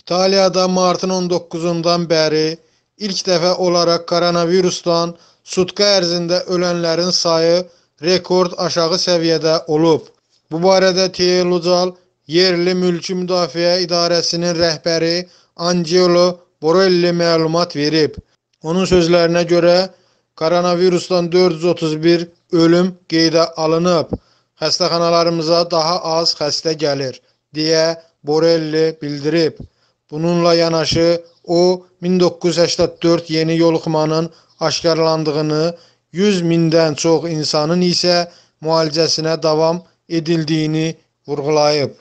İtaliyada martın 19-dan bəri ilk dəfə olaraq koronavirusdan sutka ərzində ölənlərin sayı rekord aşağı səviyyədə olub. Bu barədə T.L. Ucal Yerli Mülki Müdafiə İdarəsinin rəhbəri Angelo Borelli məlumat verib. Onun sözlərinə görə koronavirusdan 431 ölüm qeydə alınıb. Xəstəxanalarımıza daha az xəstə gəlir, deyə Borelli bildirib. Bununla yanaşı o 1984 yeni yoluxmanın aşkarlandığını, 100 mindən çox insanın isə müalicəsinə davam edildiyini vurğulayıb.